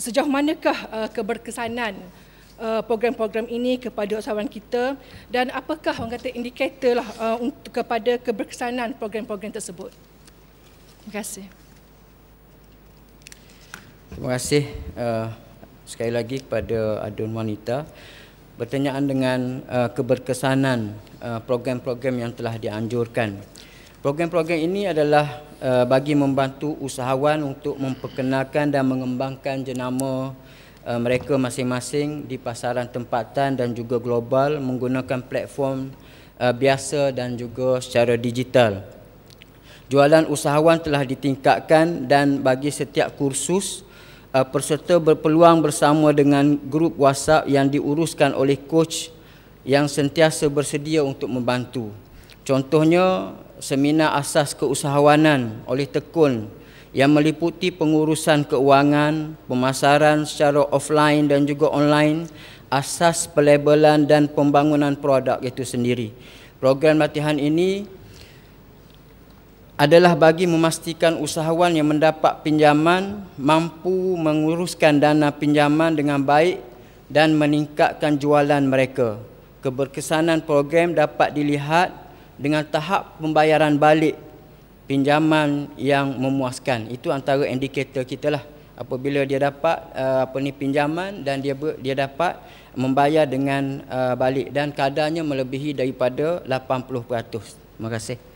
sejauh manakah uh, keberkesanan uh, program-program ini kepada usahawan kita dan apakah orang kata indikator lah uh, untuk kepada keberkesanan program-program tersebut. Terima kasih. Terima kasih uh, sekali lagi kepada Adun Wanita bertanyaan dengan uh, keberkesanan uh, program-program yang telah dianjurkan. Program-program ini adalah uh, bagi membantu usahawan untuk memperkenalkan dan mengembangkan jenama uh, mereka masing-masing di pasaran tempatan dan juga global menggunakan platform uh, biasa dan juga secara digital. Jualan usahawan telah ditingkatkan dan bagi setiap kursus uh, peserta berpeluang bersama dengan grup WhatsApp yang diuruskan oleh coach yang sentiasa bersedia untuk membantu. Contohnya seminar asas keusahawanan oleh Tekun yang meliputi pengurusan keuangan, pemasaran secara offline dan juga online, asas pelabelan dan pembangunan produk itu sendiri. Program latihan ini adalah bagi memastikan usahawan yang mendapat pinjaman mampu menguruskan dana pinjaman dengan baik dan meningkatkan jualan mereka. Keberkesanan program dapat dilihat dengan tahap pembayaran balik pinjaman yang memuaskan itu antara indikator kita lah apabila dia dapat uh, apa ni pinjaman dan dia dia dapat membayar dengan uh, balik dan kadarnya melebihi daripada 80%. Terima kasih.